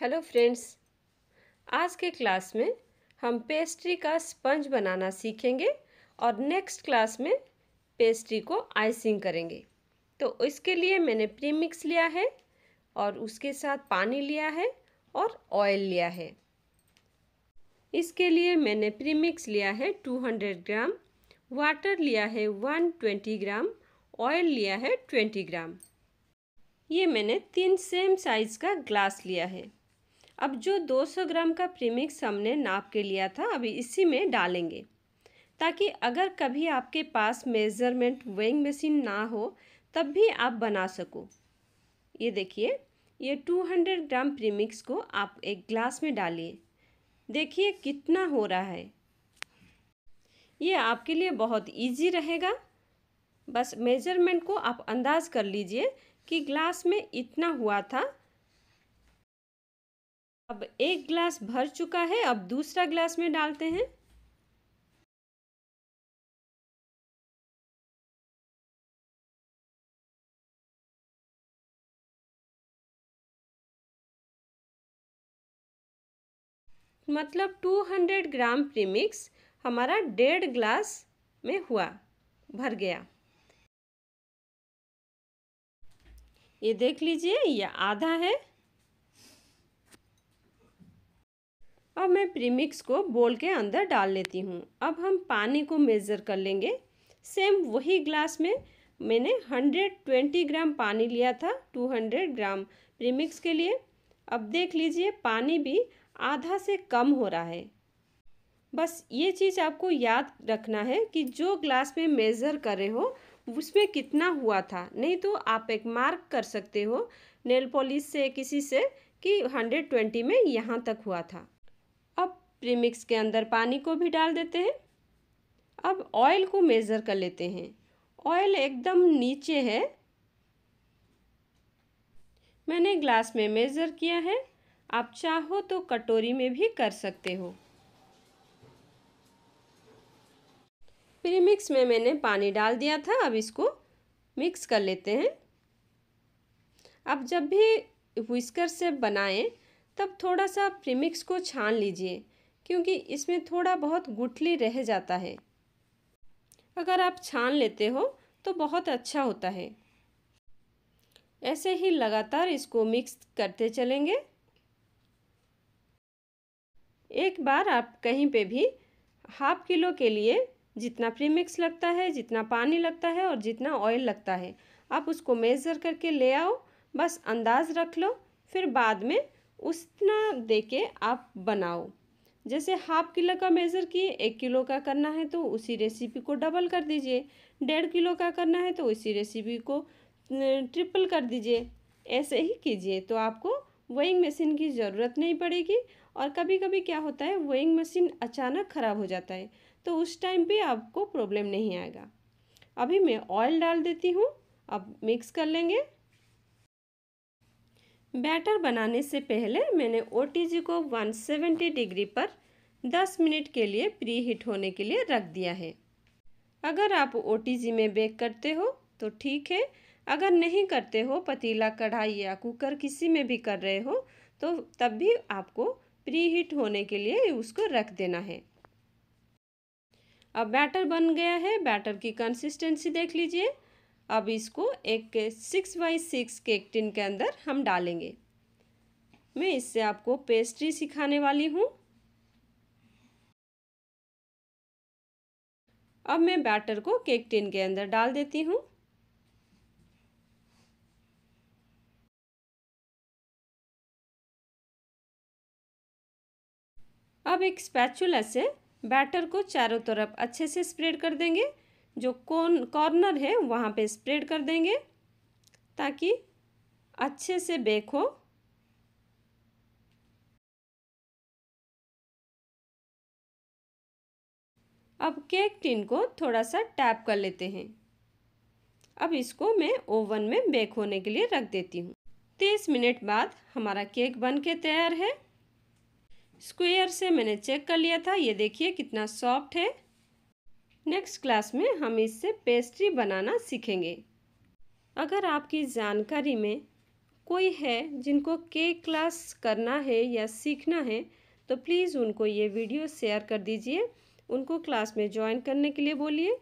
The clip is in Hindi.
हेलो फ्रेंड्स आज के क्लास में हम पेस्ट्री का स्पंज बनाना सीखेंगे और नेक्स्ट क्लास में पेस्ट्री को आइसिंग करेंगे तो इसके लिए मैंने प्री मिक्स लिया है और उसके साथ पानी लिया है और ऑयल लिया है इसके लिए मैंने प्री मिक्स लिया है 200 ग्राम वाटर लिया है 120 ग्राम ऑयल लिया है 20 ग्राम ये मैंने तीन सेम साइज़ का ग्लास लिया है अब जो 200 ग्राम का प्रीमिक्स हमने नाप के लिया था अभी इसी में डालेंगे ताकि अगर कभी आपके पास मेज़रमेंट वेइंग मशीन ना हो तब भी आप बना सको ये देखिए ये 200 ग्राम प्रीमिक्स को आप एक ग्लास में डालिए देखिए कितना हो रहा है ये आपके लिए बहुत इजी रहेगा बस मेजरमेंट को आप अंदाज़ कर लीजिए कि ग्लास में इतना हुआ था अब एक ग्लास भर चुका है अब दूसरा ग्लास में डालते हैं मतलब 200 ग्राम प्रीमिक्स हमारा डेढ़ ग्लास में हुआ भर गया ये देख लीजिए ये आधा है अब मैं प्रीमिक्स को बोल के अंदर डाल लेती हूँ अब हम पानी को मेज़र कर लेंगे सेम वही ग्लास में मैंने 120 ग्राम पानी लिया था 200 ग्राम प्रीमिक्स के लिए अब देख लीजिए पानी भी आधा से कम हो रहा है बस ये चीज़ आपको याद रखना है कि जो ग्लास में मेज़र कर रहे हो उसमें कितना हुआ था नहीं तो आप एक मार्क कर सकते हो नेल पॉलिश से किसी से कि 120 में यहाँ तक हुआ था प्रीमिक्स के अंदर पानी को भी डाल देते हैं अब ऑयल को मेज़र कर लेते हैं ऑयल एकदम नीचे है मैंने ग्लास में मेज़र किया है आप चाहो तो कटोरी में भी कर सकते हो प्रीमिक्स में मैंने पानी डाल दिया था अब इसको मिक्स कर लेते हैं अब जब भी विस्कर से बनाएं तब थोड़ा सा प्रीमिक्स को छान लीजिए क्योंकि इसमें थोड़ा बहुत गुठली रह जाता है अगर आप छान लेते हो तो बहुत अच्छा होता है ऐसे ही लगातार इसको मिक्स करते चलेंगे एक बार आप कहीं पे भी हाफ किलो के लिए जितना प्रीमिक्स मिक्स लगता है जितना पानी लगता है और जितना ऑयल लगता है आप उसको मेज़र करके ले आओ बस अंदाज़ रख लो फिर बाद में उतना दे के आप बनाओ जैसे हाफ किलो का मेज़र किए एक किलो का करना है तो उसी रेसिपी को डबल कर दीजिए डेढ़ किलो का करना है तो उसी रेसिपी को ट्रिपल कर दीजिए ऐसे ही कीजिए तो आपको वेइंग मशीन की ज़रूरत नहीं पड़ेगी और कभी कभी क्या होता है वेइंग मशीन अचानक ख़राब हो जाता है तो उस टाइम पे आपको प्रॉब्लम नहीं आएगा अभी मैं ऑयल डाल देती हूँ अब मिक्स कर लेंगे बैटर बनाने से पहले मैंने ओ को 170 डिग्री पर 10 मिनट के लिए प्री हीट होने के लिए रख दिया है अगर आप ओ में बेक करते हो तो ठीक है अगर नहीं करते हो पतीला कढ़ाई या कुकर किसी में भी कर रहे हो तो तब भी आपको प्री हीट होने के लिए उसको रख देना है अब बैटर बन गया है बैटर की कंसिस्टेंसी देख लीजिए अब इसको एक सिक्स बाई सिक्स के एक टिन के अंदर हम डालेंगे मैं इससे आपको पेस्ट्री सिखाने वाली हूँ अब मैं बैटर को केक टिन के अंदर डाल देती हूँ अब एक स्पैचुला से बैटर को चारों तरफ अच्छे से स्प्रेड कर देंगे जो कॉर्न कॉर्नर है वहाँ पे स्प्रेड कर देंगे ताकि अच्छे से बेक हो अब केक टिन को थोड़ा सा टैप कर लेते हैं अब इसको मैं ओवन में बेक होने के लिए रख देती हूँ तीस मिनट बाद हमारा केक बन के तैयार है स्क्वायर से मैंने चेक कर लिया था ये देखिए कितना सॉफ्ट है नेक्स्ट क्लास में हम इससे पेस्ट्री बनाना सीखेंगे अगर आपकी जानकारी में कोई है जिनको केक क्लास करना है या सीखना है तो प्लीज़ उनको ये वीडियो शेयर कर दीजिए उनको क्लास में ज्वाइन करने के लिए बोलिए